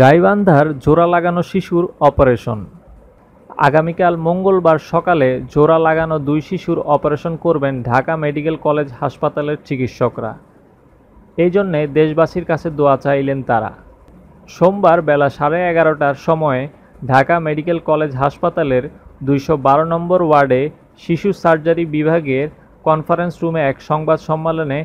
গাইবান্ধার জোড়া লাগানো শিশুর অপারেশন আগামীকাল মঙ্গলবার সকালে জোড়া লাগানো দুই শিশুর অপারেশন করবেন ঢাকা মেডিকেল কলেজ হাসপাতালের চিকিৎসকরা এই জন্যে দেশবাসীর কাছে দোয়া চাইলেন তারা সোমবার বেলা সাড়ে এগারোটার সময়ে ঢাকা মেডিকেল কলেজ হাসপাতালের দুইশো বারো নম্বর ওয়ার্ডে শিশু সার্জারি বিভাগের কনফারেন্স রুমে এক সংবাদ সম্মেলনে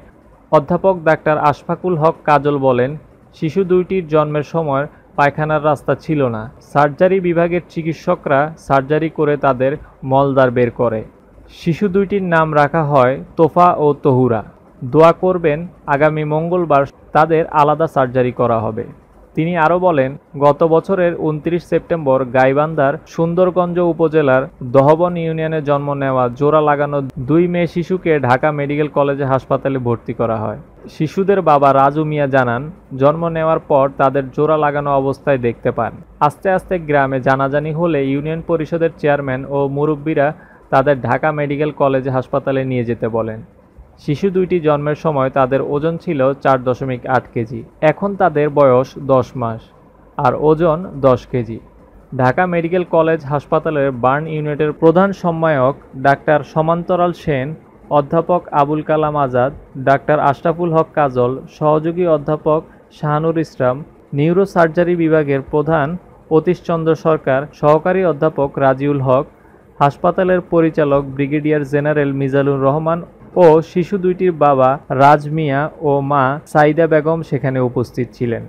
অধ্যাপক ডাক্তার আশফাকুল হক কাজল বলেন শিশু দুইটির জন্মের সময় পায়খানার রাস্তা ছিল না সার্জারি বিভাগের চিকিৎসকরা সার্জারি করে তাদের মলদার বের করে শিশু দুইটির নাম রাখা হয় তোফা ও তহুরা দোয়া করবেন আগামী মঙ্গলবার তাদের আলাদা সার্জারি করা হবে তিনি আরও বলেন গত বছরের উনত্রিশ সেপ্টেম্বর গাইবান্ধার সুন্দরগঞ্জ উপজেলার দহবন ইউনিয়নে জন্ম নেওয়া জোড়া লাগানো দুই মেয়ে শিশুকে ঢাকা মেডিকেল কলেজে হাসপাতালে ভর্তি করা হয় শিশুদের বাবা রাজু মিয়া জানান জন্ম নেওয়ার পর তাদের জোড়া লাগানো অবস্থায় দেখতে পান আস্তে আস্তে গ্রামে জানাজানি হলে ইউনিয়ন পরিষদের চেয়ারম্যান ও মুরব্বীরা তাদের ঢাকা মেডিকেল কলেজ হাসপাতালে নিয়ে যেতে বলেন শিশু দুইটি জন্মের সময় তাদের ওজন ছিল চার দশমিক আট কেজি এখন তাদের বয়স দশ মাস আর ওজন দশ কেজি ঢাকা মেডিকেল কলেজ হাসপাতালের বার্ন ইউনিটের প্রধান সম্মায়ক ডাক্তার সমান্তরাল সেন অধ্যাপক আবুল কালাম আজাদ ডাক্তার আশরাফুল হক কাজল সহযোগী অধ্যাপক শাহানুর ইসলাম নিউরোসার্জারি বিভাগের প্রধান অতীশচন্দ্র সরকার সহকারী অধ্যাপক রাজিউল হক হাসপাতালের পরিচালক ব্রিগেডিয়ার জেনারেল মিজালুর রহমান ও শিশু দুইটির বাবা রাজ মিয়া ও মা সাইদা বেগম সেখানে উপস্থিত ছিলেন